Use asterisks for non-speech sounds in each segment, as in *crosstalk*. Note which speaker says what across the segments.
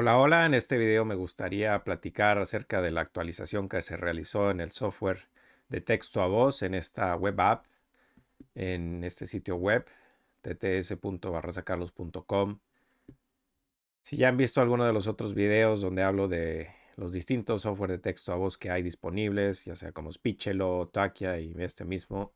Speaker 1: Hola, hola, en este video me gustaría platicar acerca de la actualización que se realizó en el software de texto a voz en esta web app, en este sitio web, tts.barrasacarlos.com. Si ya han visto alguno de los otros videos donde hablo de los distintos software de texto a voz que hay disponibles, ya sea como Speechelo, Takia y este mismo,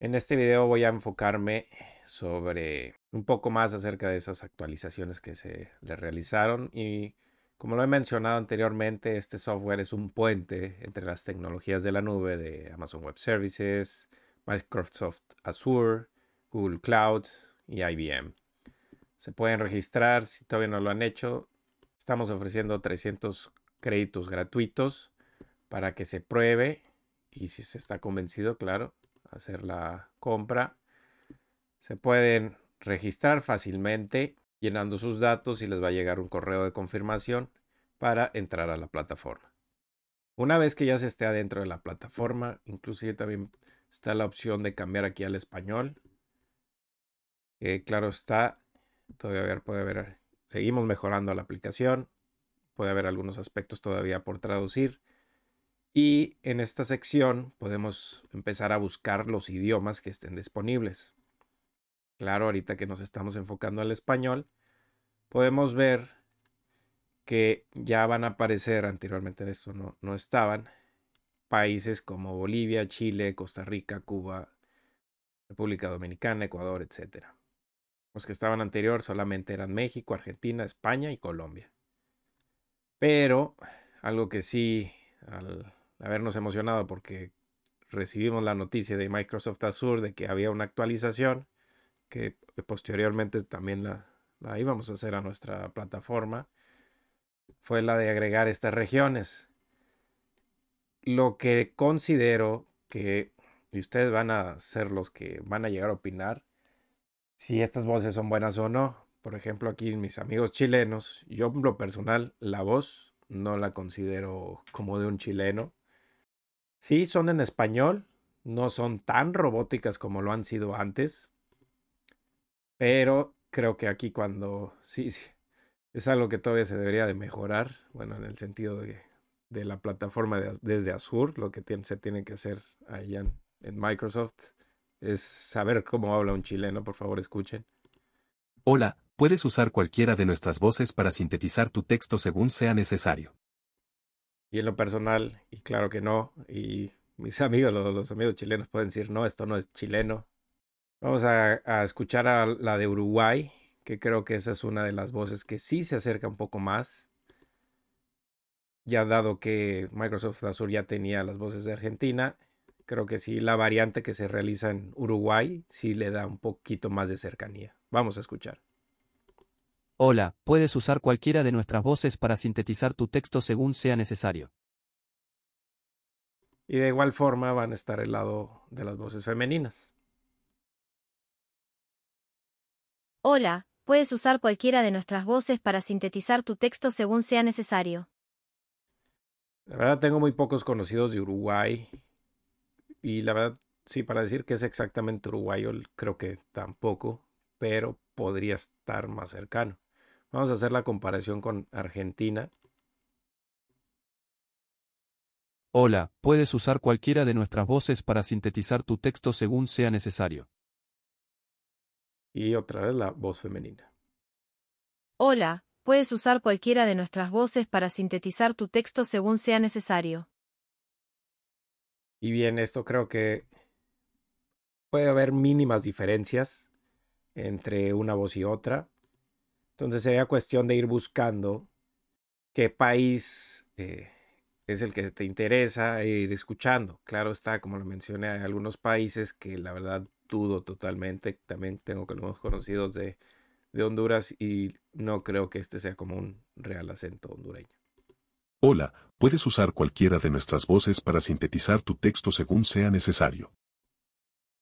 Speaker 1: en este video voy a enfocarme sobre un poco más acerca de esas actualizaciones que se le realizaron y como lo he mencionado anteriormente, este software es un puente entre las tecnologías de la nube de Amazon Web Services, Microsoft Azure, Google Cloud y IBM. Se pueden registrar si todavía no lo han hecho. Estamos ofreciendo 300 créditos gratuitos para que se pruebe y si se está convencido, claro, hacer la compra. Se pueden registrar fácilmente llenando sus datos y les va a llegar un correo de confirmación para entrar a la plataforma. Una vez que ya se esté adentro de la plataforma, inclusive también está la opción de cambiar aquí al español. claro está, todavía puede haber, seguimos mejorando la aplicación, puede haber algunos aspectos todavía por traducir, y en esta sección podemos empezar a buscar los idiomas que estén disponibles. Claro, ahorita que nos estamos enfocando al español, podemos ver que ya van a aparecer, anteriormente en esto no, no estaban, países como Bolivia, Chile, Costa Rica, Cuba, República Dominicana, Ecuador, etc. Los que estaban anterior solamente eran México, Argentina, España y Colombia. Pero algo que sí al habernos emocionado porque recibimos la noticia de Microsoft Azure de que había una actualización que eh, posteriormente también la, íbamos a hacer a nuestra plataforma, fue la de agregar estas regiones. Lo que considero que, y ustedes van a ser los que van a llegar a opinar, si estas voces son buenas o no. Por ejemplo, aquí mis amigos chilenos, yo lo personal, la voz no la considero como de un chileno. Sí, son en español, no son tan robóticas como lo han sido antes, pero creo que aquí cuando sí, sí es algo que todavía se debería de mejorar, bueno, en el sentido de, la plataforma desde Azure, lo que se tiene que hacer allá en Microsoft es saber cómo habla un chileno, por favor escuchen. Hola, puedes usar cualquiera de nuestras voces para sintetizar tu texto según sea necesario. Y en lo personal, y claro que no, y mis *laughs* amigos, los, amigos chilenos pueden decir, no, esto no es chileno. Vamos a, a, escuchar a la de Uruguay, que creo que esa es una de las voces que sí se acerca un poco más. Ya dado que Microsoft Azure ya tenía las voces de Argentina, creo que sí la variante que se realiza en Uruguay sí le da un poquito más de cercanía. Vamos a escuchar. Hola, puedes usar cualquiera de nuestras voces para sintetizar tu texto según sea necesario. Y de igual forma van a estar el lado de las voces femeninas. Hola, puedes usar cualquiera de nuestras voces para sintetizar tu texto según sea necesario. La verdad tengo muy pocos conocidos de Uruguay y la verdad, sí, para decir que es exactamente uruguayo, creo que tampoco, pero podría estar más cercano. Vamos a hacer la comparación con Argentina. Hola, puedes usar cualquiera de nuestras voces para sintetizar tu texto según sea necesario. Y otra vez la voz femenina. Hola, puedes usar cualquiera de nuestras voces para sintetizar tu texto según sea necesario. Y bien, esto creo que puede haber mínimas diferencias entre una voz y otra, entonces sería cuestión de ir buscando qué país eh, es el que te interesa e ir escuchando. Claro está, como lo mencioné, hay algunos países que la verdad dudo totalmente. También tengo algunos conocidos de, de Honduras y no creo que este sea como un real acento hondureño. Hola, puedes usar cualquiera de nuestras voces para sintetizar tu texto según sea necesario.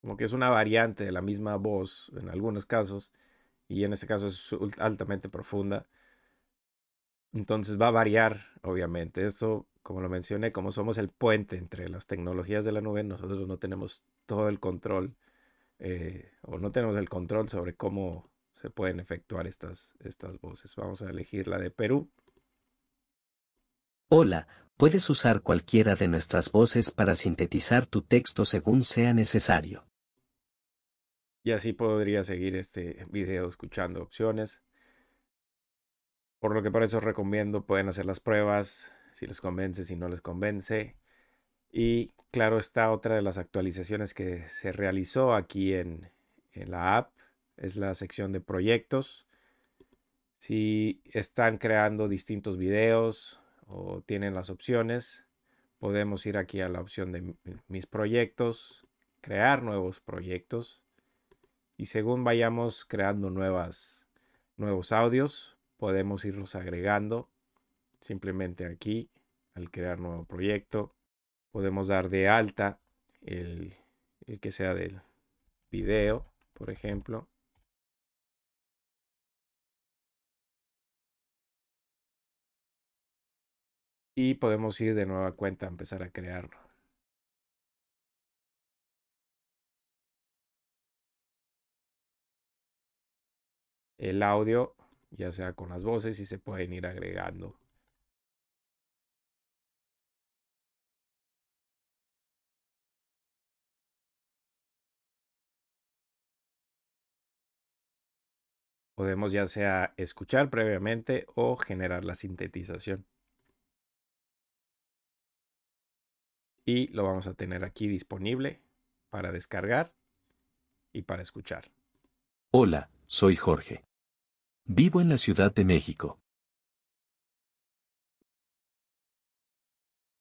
Speaker 1: Como que es una variante de la misma voz en algunos casos y en este caso es altamente profunda. Entonces va a variar, obviamente. Esto, como lo mencioné, como somos el puente entre las tecnologías de la nube, nosotros no tenemos todo el control eh, o no tenemos el control sobre cómo se pueden efectuar estas, estas voces. Vamos a elegir la de Perú. Hola, puedes usar cualquiera de nuestras voces para sintetizar tu texto según sea necesario. Y así podría seguir este video escuchando opciones. Por lo que por eso recomiendo, pueden hacer las pruebas, si les convence, si no les convence. Y claro está otra de las actualizaciones que se realizó aquí en, en la app, es la sección de proyectos. Si están creando distintos videos o tienen las opciones, podemos ir aquí a la opción de mis proyectos, crear nuevos proyectos y según vayamos creando nuevas, nuevos audios, podemos irlos agregando. Simplemente aquí, al crear nuevo proyecto, podemos dar de alta el, el que sea del video, por ejemplo. y podemos ir de nueva cuenta a empezar a crearlo. el audio, ya sea con las voces y se pueden ir agregando. Podemos ya sea escuchar previamente o generar la sintetización. Y lo vamos a tener aquí disponible para descargar y para escuchar. Hola, soy Jorge. Vivo en la Ciudad de México.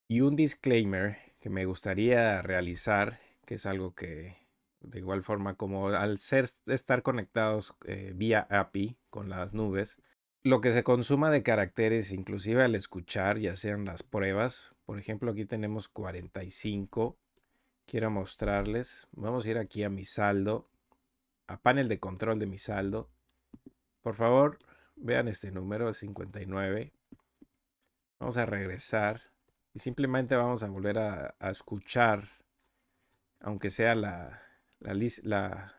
Speaker 1: Y un disclaimer que me gustaría realizar, que es algo que de igual forma como al ser, estar conectados eh, vía API con las nubes, lo que se consuma de caracteres, inclusive al escuchar, ya sean las pruebas, por ejemplo aquí tenemos 45, quiero mostrarles, vamos a ir aquí a mi saldo a panel de control de mi saldo. Por favor, vean este número 59. Vamos a regresar y simplemente vamos a volver a, escuchar, aunque sea la, la,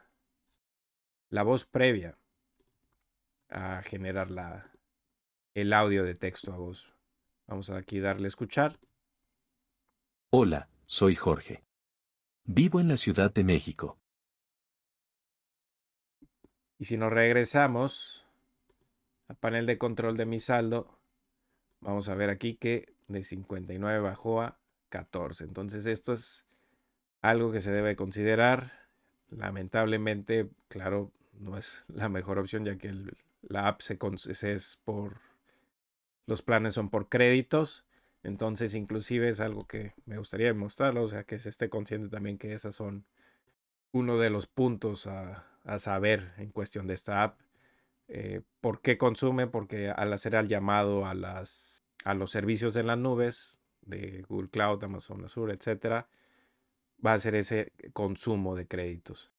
Speaker 1: la, voz previa a generar la, el audio de texto a voz. Vamos aquí a darle a escuchar. Hola, soy Jorge. Vivo en la Ciudad de México. Y si nos regresamos al panel de control de mi saldo, vamos a ver aquí que de 59 bajó a 14. Entonces esto es algo que se debe considerar. Lamentablemente, claro, no es la mejor opción ya que la app se, es por los planes son por créditos. Entonces, inclusive es algo que me gustaría mostrarlo, o sea, que se esté consciente también que esas son uno de los puntos a a saber en cuestión de esta app. Eh, por qué consume, porque al hacer el llamado a, las, a los servicios en las nubes de Google Cloud, Amazon Azure, etc., va a hacer ese consumo de créditos.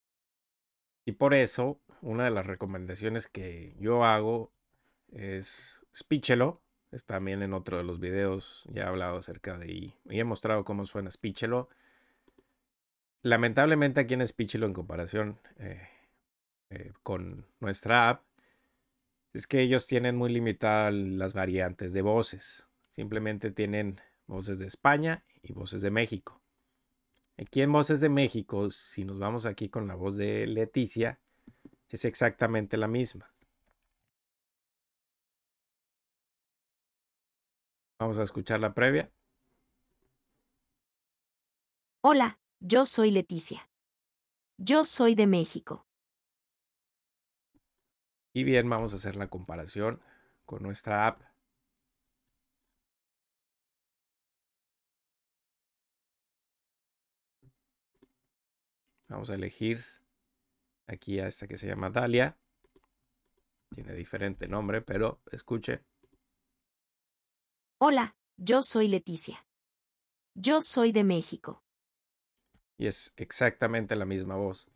Speaker 1: Y por eso, una de las recomendaciones que yo hago es Speechelo. Es también en otro de los videos ya he hablado acerca de y, y he mostrado cómo suena Speechelo. Lamentablemente aquí en Speechelo en comparación eh, eh, con nuestra app es que ellos tienen muy limitadas las variantes de voces. Simplemente tienen voces de España y voces de México. Aquí en Voces de México, si nos vamos aquí con la voz de Leticia, es exactamente la misma. Vamos a escuchar la previa. Hola, yo soy Leticia. Yo soy de México. Y bien, vamos a hacer la comparación con nuestra app. Vamos a elegir aquí a esta que se llama Dalia. Tiene diferente nombre, pero escuche. Hola, yo soy Leticia. Yo soy de México. Y es exactamente la misma voz.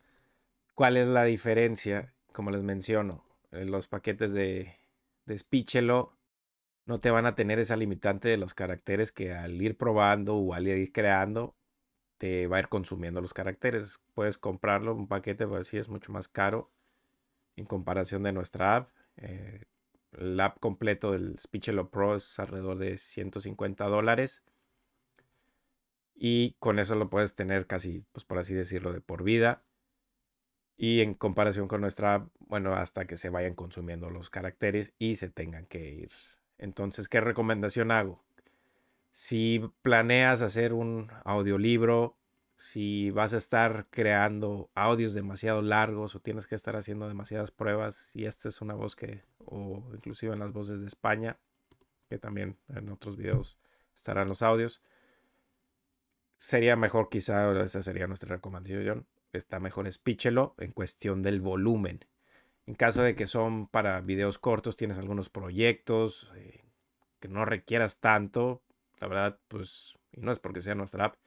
Speaker 1: ¿Cuál es la diferencia? Como les menciono, eh, los paquetes de, de no te van a tener esa limitante de los caracteres que al ir probando o al ir creando te va a ir consumiendo los caracteres. Puedes comprarlo, un paquete, por pues así es mucho más caro en comparación de nuestra app. Eh, el app completo del Spichelo Pro es alrededor de 150 dólares. Y con eso lo puedes tener casi, pues por así decirlo, de por vida y en comparación con nuestra, bueno, hasta que se vayan consumiendo los caracteres y se tengan que ir. Entonces, ¿qué recomendación hago? Si planeas hacer un audiolibro, si vas a estar creando audios demasiado largos o tienes que estar haciendo demasiadas pruebas, y esta es una voz que, o inclusive en las voces de España, que también en otros videos estarán los audios, sería mejor quizá, esta sería nuestra recomendación, está mejor Speechelo en cuestión del volumen. En caso de que son para videos cortos, tienes algunos proyectos eh, que no requieras tanto, la verdad, pues, y no es porque sea nuestra app,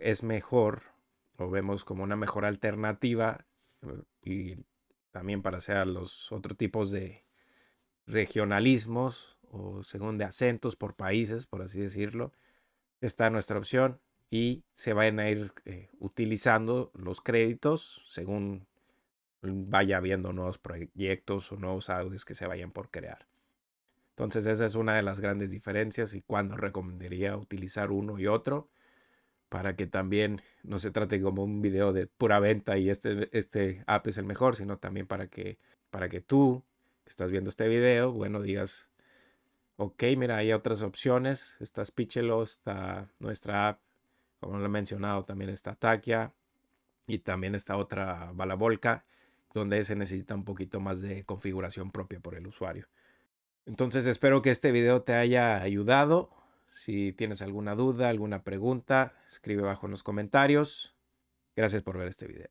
Speaker 1: es mejor o vemos como una mejor alternativa y también para hacer los otros tipos de regionalismos o según de acentos por países, por así decirlo, está nuestra opción y se van a ir eh, utilizando los créditos según vaya habiendo nuevos proyectos o nuevos audios que se vayan por crear. Entonces esa es una de las grandes diferencias y cuándo recomendaría utilizar uno y otro para que también no se trate como un video de pura venta y este, este app es el mejor, sino también para que, para que tú que estás viendo este video, bueno, digas, ok, mira, hay otras opciones, está Spichelo, está nuestra app, como lo he mencionado, también está Taquia y también está otra volca donde se necesita un poquito más de configuración propia por el usuario. Entonces espero que este video te haya ayudado. Si tienes alguna duda, alguna pregunta, escribe abajo en los comentarios. Gracias por ver este video.